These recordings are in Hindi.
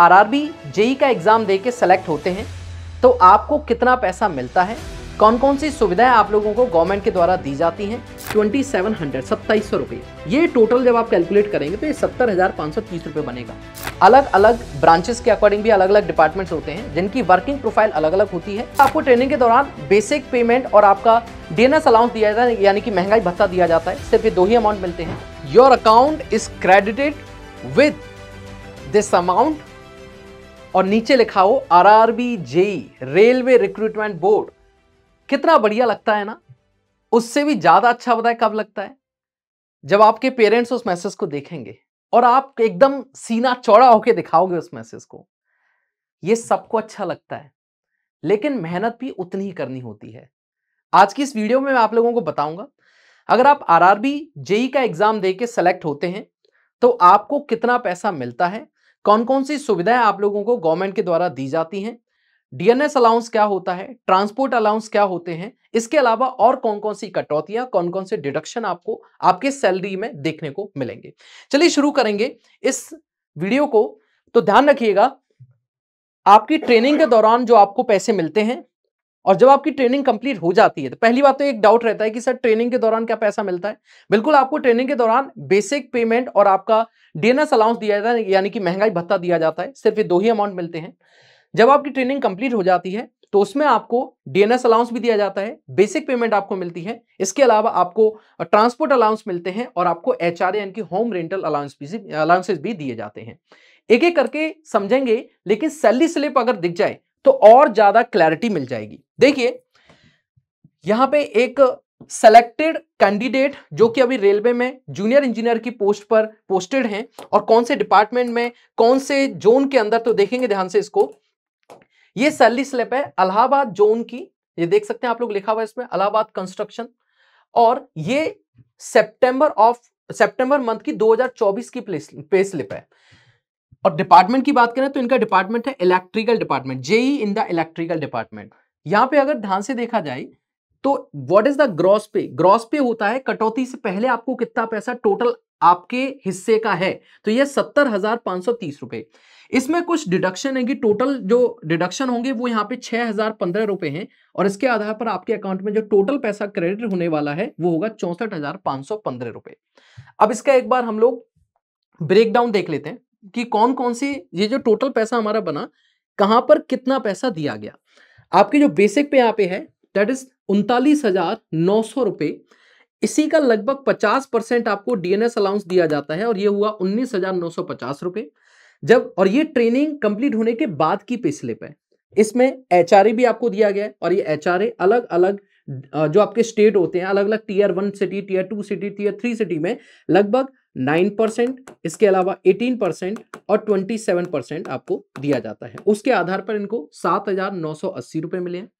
आरआरबी जेई का एग्ज़ाम दे के सेलेक्ट होते हैं तो आपको कितना पैसा मिलता है कौन कौन सी सुविधाएं आप लोगों को गवर्नमेंट के द्वारा दी जाती हैं ट्वेंटी सेवन हंड्रेड सत्ताईस सौ रुपये ये टोटल जब आप कैलकुलेट करेंगे तो ये सत्तर हज़ार पाँच सौ तीस रुपये बनेगा अलग अलग ब्रांचेस के अकॉर्डिंग भी अलग अलग डिपार्टमेंट्स होते हैं जिनकी वर्किंग प्रोफाइल अलग अलग होती है आपको ट्रेनिंग के दौरान बेसिक पेमेंट और आपका डी एन अलाउंस दिया जाता है यानी कि महंगाई भत्ता दिया जाता है सिर्फ ये दो ही अमाउंट मिलते हैं your account is credited with this amount और नीचे लिखा हो R R B JE railway recruitment board कितना बढ़िया लगता है ना उससे भी ज़्यादा अच्छा बताए कब लगता है जब आपके पेरेंट्स उस मैसेज को देखेंगे और आप एकदम सीना चौड़ा होके दिखाओगे उस मैसेज को ये सबको अच्छा लगता है लेकिन मेहनत भी उतनी ही करनी होती है आज की इस वीडियो में मैं आप लोगों को बताऊंगा अगर आप आरआरबी जेई का एग्जाम दे के सेलेक्ट होते हैं तो आपको कितना पैसा मिलता है कौन कौन सी सुविधाएं आप लोगों को गवर्नमेंट के द्वारा दी जाती हैं डीएनएस अलाउंस क्या होता है ट्रांसपोर्ट अलाउंस क्या होते हैं इसके अलावा और कौन कौन सी कटौतियां कौन कौन से डिडक्शन आपको आपके सैलरी में देखने को मिलेंगे चलिए शुरू करेंगे इस वीडियो को तो ध्यान रखिएगा आपकी ट्रेनिंग के दौरान जो आपको पैसे मिलते हैं और जब आपकी ट्रेनिंग कंप्लीट हो जाती है तो पहली बात तो एक डाउट रहता है कि सर ट्रेनिंग के दौरान क्या पैसा मिलता है बिल्कुल आपको ट्रेनिंग के दौरान बेसिक पेमेंट और आपका डीएनएस अलाउंस दिया जाता है यानी कि महंगाई भत्ता दिया जाता है सिर्फ ये दो ही अमाउंट मिलते हैं जब आपकी ट्रेनिंग कंप्लीट हो जाती है तो उसमें आपको डीएनएस अलाउंस भी दिया जाता है बेसिक पेमेंट आपको मिलती है इसके अलावा आपको ट्रांसपोर्ट अलाउंस मिलते हैं और आपको एच आर यानी कि होम रेंटल अलाउंस भी अलाउंसेज भी दिए जाते हैं एक एक करके समझेंगे लेकिन सैलरी स्लिप अगर दिख जाए तो और ज्यादा क्लैरिटी मिल जाएगी देखिए यहां पे एक सेलेक्टेड कैंडिडेट जो कि अभी रेलवे में जूनियर इंजीनियर की पोस्ट पर पोस्टेड हैं और कौन से डिपार्टमेंट में कौन से जोन के अंदर तो देखेंगे ध्यान से इसको ये सैलरी स्लिप है अलाहाबाद जोन की ये देख सकते हैं आप लोग लिखा हुआ है इसमें अलाहाबाद कंस्ट्रक्शन और ये सेप्टेंबर ऑफ सेप्टेंबर मंथ की 2024 की प्ले स्लिप है और डिपार्टमेंट की बात करें तो इनका डिपार्टमेंट है electrical department JE in the electrical department यहां पे अगर ध्यान से देखा जाए तो what is the gross pay gross pay होता है कटौती से पहले आपको कितना पैसा टोटल आपके हिस्से का है तो यह सत्तर हजार पांच सौ तीस रुपए इसमें कुछ डिडक्शन है कि टोटल जो डिडक्शन होंगे वो यहाँ पे छह हजार पंद्रह रुपए हैं और इसके आधार पर आपके अकाउंट में जो टोटल पैसा क्रेडिट होने वाला है वो होगा चौसठ हजार पांच सौ पंद्रह रुपए अब इसका एक बार हम लोग ब्रेकडाउन देख लेते हैं कि कौन कौन सी ये जो टोटल पैसा हमारा बना कहां पर कितना पैसा दिया गया आपके जो बेसिक पे यहाँ पे है दैट इज उनतालीस हजार नौ सौ रुपए इसी का लगभग पचास परसेंट आपको डीएनएस अलाउंस दिया जाता है और ये हुआ उन्नीस हजार नौ सौ पचास रुपए जब और ये ट्रेनिंग कंप्लीट होने के बाद की पे स्लिप है इसमें एच भी आपको दिया गया और ये एच अलग अलग जो आपके स्टेट होते हैं अलग अलग tier one city tier two city tier three city में लगभग नाइन परसेंट इसके अलावा एटीन परसेंट और ट्वेंटी सेवन परसेंट आपको दिया जाता है उसके आधार पर इनको सात हजार नौ सौ अस्सी रुपये मिले हैं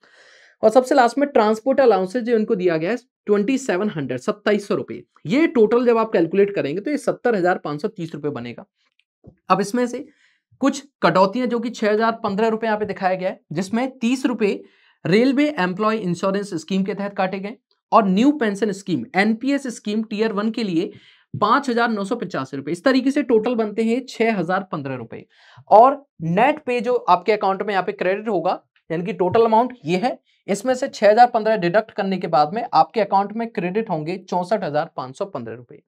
और सबसे लास्ट में ट्रांसपोर्ट अलाउंसेज जो इनको दिया गया है ट्वेंटी सेवन हंड्रेड सत्ताईस सौ रुपये ये टोटल जब आप कैलकुलेट करेंगे तो ये सत्तर हजार पाँच सौ तीस रुपये बनेगा अब इसमें से कुछ कटौतियां जो कि छः हजार पंद्रह रुपये यहाँ पे दिखाया गया है जिसमें तीस रुपये रेलवे एम्प्लॉय इंश्योरेंस स्कीम के तहत काटे गए और new pension scheme NPS scheme tier one के लिए पांच हजार नौ सौ पचास रुपए इस तरीके से टोटल बनते हैं छह हजार पंद्रह रुपए और नेट पे जो आपके अकाउंट में यहाँ पे क्रेडिट होगा यानी कि टोटल अमाउंट ये है इसमें से छह हजार पंद्रह डिडक्ट करने के बाद में आपके अकाउंट में क्रेडिट होंगे चौसठ हजार पांच सौ पंद्रह रुपए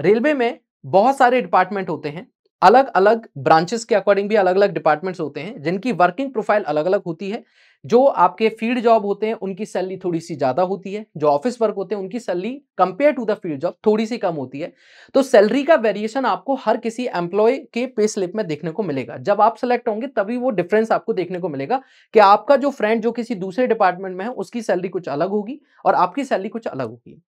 रेलवे में बहुत सारे डिपार्टमेंट होते हैं अलग अलग ब्रांचेस के अकॉर्डिंग भी अलग अलग डिपार्टमेंट्स होते हैं जिनकी वर्किंग प्रोफाइल अलग अलग होती है जो आपके फील्ड जॉब होते हैं उनकी सैलरी थोड़ी सी ज़्यादा होती है जो ऑफिस वर्क होते हैं उनकी salary compare to the field job थोड़ी सी कम होती है तो सैलरी का वेरिएशन आपको हर किसी एम्प्लॉय के पे स्लिप में देखने को मिलेगा जब आप सेलेक्ट होंगे तभी वो डिफरेंस आपको देखने को मिलेगा कि आपका जो फ्रेंड जो किसी दूसरे डिपार्टमेंट में है उसकी सैलरी कुछ अलग होगी और आपकी सैलरी कुछ अलग होगी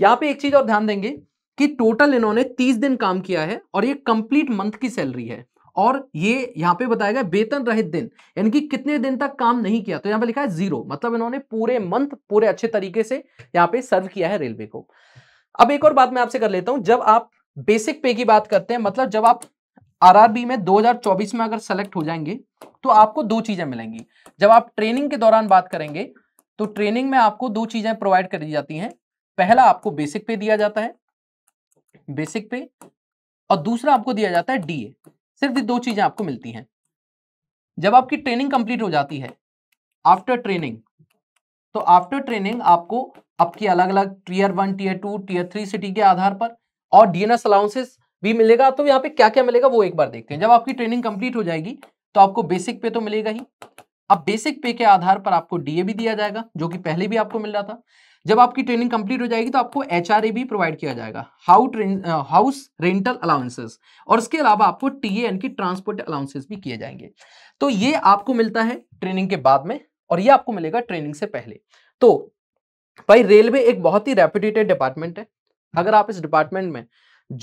यहाँ पे एक चीज़ और ध्यान देंगे कि टोटल इन्होंने तीस दिन काम किया है और ये कंप्लीट मंथ की सैलरी है और ये यहाँ पे बताया गया वेतन रहित दिन यानी कि कितने दिन तक काम नहीं किया तो यहाँ पे लिखा है जीरो मतलब इन्होंने पूरे मंथ पूरे अच्छे तरीके से यहाँ पे सर्व किया है रेलवे को अब एक और बात मैं आपसे कर लेता हूं जब आप बेसिक पे की बात करते हैं मतलब जब आप आरआरबी में 2024 में अगर सेलेक्ट हो जाएंगे तो आपको दो चीजें मिलेंगी जब आप ट्रेनिंग के दौरान बात करेंगे तो ट्रेनिंग में आपको दो चीजें प्रोवाइड करी जाती हैं पहला आपको बेसिक पे दिया जाता है बेसिक पे और दूसरा आपको दिया जाता है डीए सिर्फ ये दो चीजें आपको मिलती हैं जब आपकी ट्रेनिंग कंप्लीट हो जाती है आफ्टर ट्रेनिंग तो आफ्टर ट्रेनिंग आपको आपकी अलग अलग tier one tier two tier three city के आधार पर और डीएनएस अलाउंसेस भी मिलेगा तो यहाँ पे क्या क्या मिलेगा वो एक बार देखते हैं जब आपकी ट्रेनिंग कंप्लीट हो जाएगी तो आपको बेसिक पे तो मिलेगा ही अब बेसिक पे के आधार पर आपको डीए भी दिया जाएगा जो कि पहले भी आपको मिल रहा था जब आपकी ट्रेनिंग कंप्लीट हो जाएगी तो आपको एच भी प्रोवाइड किया जाएगा how train house rental allowances और इसके अलावा आपको टी एन की ट्रांसपोर्ट अलाउंसेस भी किए जाएंगे तो ये आपको मिलता है ट्रेनिंग के बाद में और ये आपको मिलेगा ट्रेनिंग से पहले तो भाई रेलवे एक बहुत ही रेप्यूटेटेड डिपार्टमेंट है अगर आप इस डिपार्टमेंट में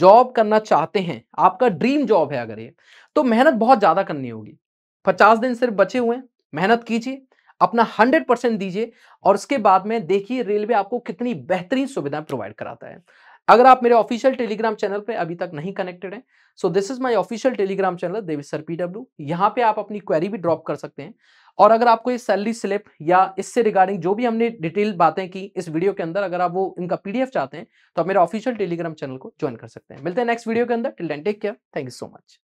जॉब करना चाहते हैं आपका ड्रीम जॉब है अगर ये तो मेहनत बहुत ज़्यादा करनी होगी पचास दिन सिर्फ बचे हुए हैं मेहनत कीजिए अपना हंड्रेड परसेंट दीजिए और उसके बाद में देखिए रेलवे आपको कितनी बेहतरीन सुविधाएं प्रोवाइड कराता है अगर आप मेरे ऑफिशियल टेलीग्राम चैनल पे अभी तक नहीं कनेक्टेड हैं so this is my official Telegram channel Devi sir PW यहाँ पे आप अपनी क्वेरी भी ड्रॉप कर सकते हैं और अगर आपको ये सैलरी स्लिप या इससे रिगार्डिंग जो भी हमने डिटेल बातें की इस वीडियो के अंदर अगर आप वो इनका पीडीएफ चाहते हैं तो आप मेरे ऑफिशियल टेलीग्राम चैनल को ज्वाइन कर सकते हैं मिलते हैं नेक्स्ट वीडियो के अंदर till take care thank you so much